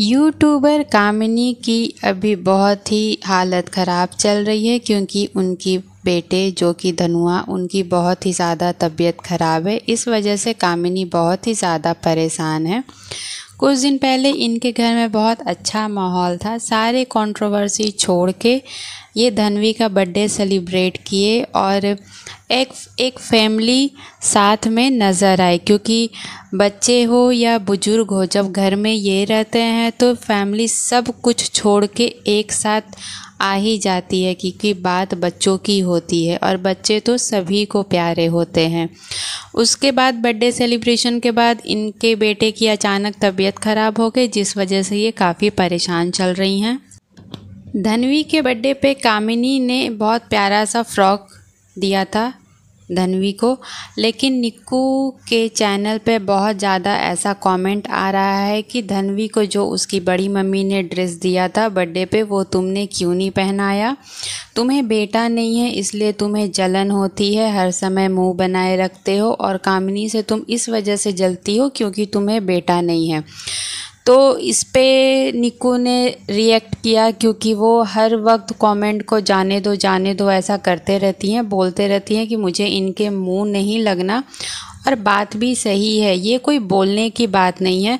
YouTuber कामिनी की अभी बहुत ही हालत ख़राब चल रही है क्योंकि उनकी बेटे जो कि धनुआ उनकी बहुत ही ज़्यादा तबीयत ख़राब है इस वजह से कामिनी बहुत ही ज़्यादा परेशान है कुछ दिन पहले इनके घर में बहुत अच्छा माहौल था सारे कंट्रोवर्सी छोड़ के ये धनवी का बर्थडे सेलिब्रेट किए और एक एक फैमिली साथ में नज़र आए क्योंकि बच्चे हो या बुज़ुर्ग हो जब घर में ये रहते हैं तो फैमिली सब कुछ छोड़ के एक साथ आ ही जाती है क्योंकि बात बच्चों की होती है और बच्चे तो सभी को प्यारे होते हैं उसके बाद बर्थडे सेलिब्रेशन के बाद इनके बेटे की अचानक तबीयत ख़राब हो गई जिस वजह से ये काफ़ी परेशान चल रही हैं धनवी के बर्थडे पे कामिनी ने बहुत प्यारा सा फ्रॉक दिया था धनवी को लेकिन निक्कू के चैनल पे बहुत ज़्यादा ऐसा कमेंट आ रहा है कि धनवी को जो उसकी बड़ी मम्मी ने ड्रेस दिया था बर्थडे पे वो तुमने क्यों नहीं पहनाया तुम्हें बेटा नहीं है इसलिए तुम्हें जलन होती है हर समय मुंह बनाए रखते हो और कामिनी से तुम इस वजह से जलती हो क्योंकि तुम्हें बेटा नहीं है तो इस पर निकू ने रिएक्ट किया क्योंकि वो हर वक्त कमेंट को जाने दो जाने दो ऐसा करते रहती हैं बोलते रहती हैं कि मुझे इनके मुंह नहीं लगना और बात भी सही है ये कोई बोलने की बात नहीं है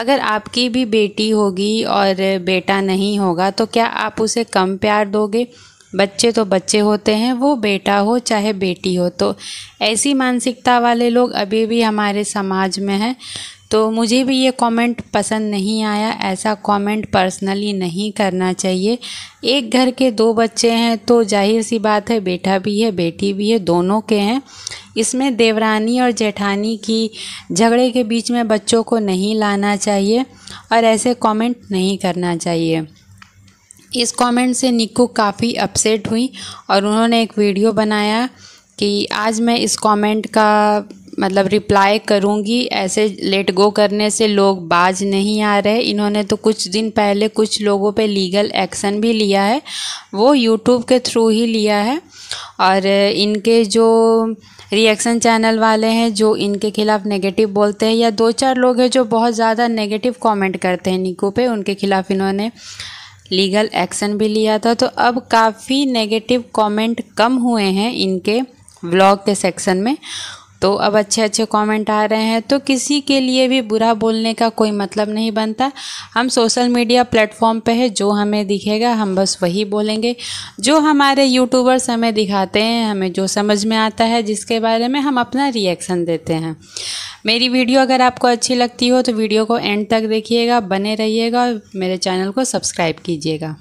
अगर आपकी भी बेटी होगी और बेटा नहीं होगा तो क्या आप उसे कम प्यार दोगे बच्चे तो बच्चे होते हैं वो बेटा हो चाहे बेटी हो तो ऐसी मानसिकता वाले लोग अभी भी हमारे समाज में हैं तो मुझे भी ये कमेंट पसंद नहीं आया ऐसा कमेंट पर्सनली नहीं करना चाहिए एक घर के दो बच्चे हैं तो जाहिर सी बात है बेटा भी है बेटी भी है दोनों के हैं इसमें देवरानी और जेठानी की झगड़े के बीच में बच्चों को नहीं लाना चाहिए और ऐसे कमेंट नहीं करना चाहिए इस कमेंट से निक्कू काफ़ी अपसेट हुई और उन्होंने एक वीडियो बनाया कि आज मैं इस कमेंट का मतलब रिप्लाई करूँगी ऐसे लेट गो करने से लोग बाज नहीं आ रहे इन्होंने तो कुछ दिन पहले कुछ लोगों पे लीगल एक्शन भी लिया है वो यूट्यूब के थ्रू ही लिया है और इनके जो रिएक्शन चैनल वाले हैं जो इनके खिलाफ़ नेगेटिव बोलते हैं या दो चार लोग हैं जो बहुत ज़्यादा नेगेटिव कमेंट करते हैं निको पे उनके खिलाफ़ इन्होंने लीगल एक्शन भी लिया था तो अब काफ़ी नेगेटिव कमेंट कम हुए हैं इनके ब्लॉग के सेक्शन में तो अब अच्छे अच्छे कमेंट आ रहे हैं तो किसी के लिए भी बुरा बोलने का कोई मतलब नहीं बनता हम सोशल मीडिया प्लेटफॉर्म पे है जो हमें दिखेगा हम बस वही बोलेंगे जो हमारे यूट्यूबर्स हमें दिखाते हैं हमें जो समझ में आता है जिसके बारे में हम अपना रिएक्शन देते हैं मेरी वीडियो अगर आपको अच्छी लगती हो तो वीडियो को एंड तक देखिएगा बने रहिएगा और मेरे चैनल को सब्सक्राइब कीजिएगा